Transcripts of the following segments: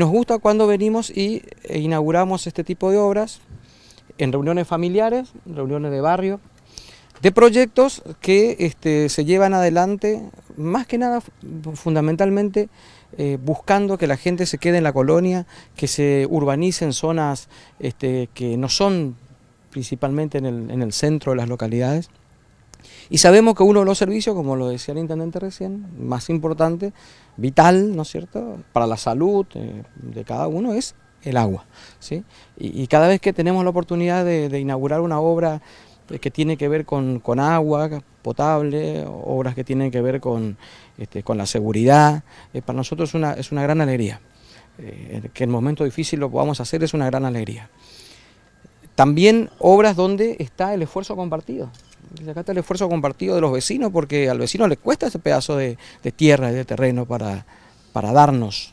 Nos gusta cuando venimos y eh, inauguramos este tipo de obras en reuniones familiares, reuniones de barrio, de proyectos que este, se llevan adelante, más que nada fundamentalmente eh, buscando que la gente se quede en la colonia, que se urbanicen zonas este, que no son principalmente en el centro de las localidades. Y sabemos que uno de los servicios, como lo decía el intendente recién, más importante, vital, ¿no es cierto?, para la salud eh, de cada uno es el agua. ¿sí? Y, cada vez que tenemos la oportunidad de, inaugurar una obra eh, que tiene que ver con, agua potable, obras que tienen que ver con, este, la seguridad, eh, para nosotros es una, gran alegría. que en momento difícil lo podamos hacer es una gran alegría. También obras donde está el esfuerzo compartido. Desde acá está el esfuerzo compartido de los vecinos, porque al vecino le cuesta ese pedazo de, tierra y de terreno para, para darnos,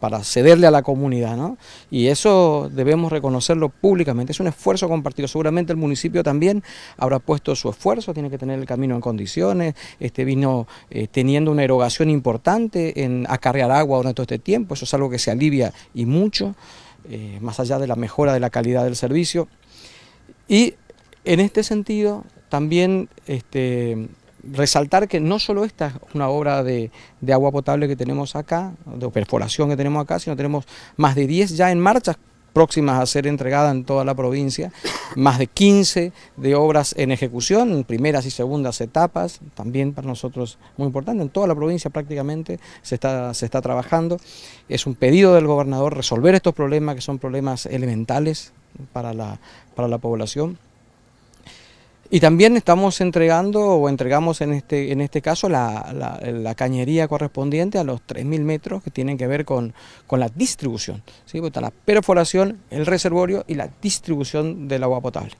para cederle a la comunidad, ¿no? Y eso debemos reconocerlo públicamente, es un esfuerzo compartido. Seguramente el municipio también habrá puesto su esfuerzo, tiene que tener el camino en condiciones, este vino eh, teniendo una erogación importante en acarrear agua durante todo este tiempo, eso es algo que se alivia y mucho, eh, más allá de la mejora de la calidad del servicio. Y en este sentido, también este, resaltar que no solo esta es una obra de, agua potable que tenemos acá, de perforación que tenemos acá, sino tenemos más de 10 ya en marcha próximas a ser entregadas en toda la provincia, más de 15 de obras en ejecución, en primeras y segundas etapas, también para nosotros muy importante, en toda la provincia prácticamente se está, trabajando. Es un pedido del gobernador resolver estos problemas que son problemas elementales para la población. Y también estamos entregando o entregamos en este, este caso la, cañería correspondiente a los 3.000 metros que tienen que ver con, la distribución. Pues la perforación, el reservorio y la distribución del agua potable.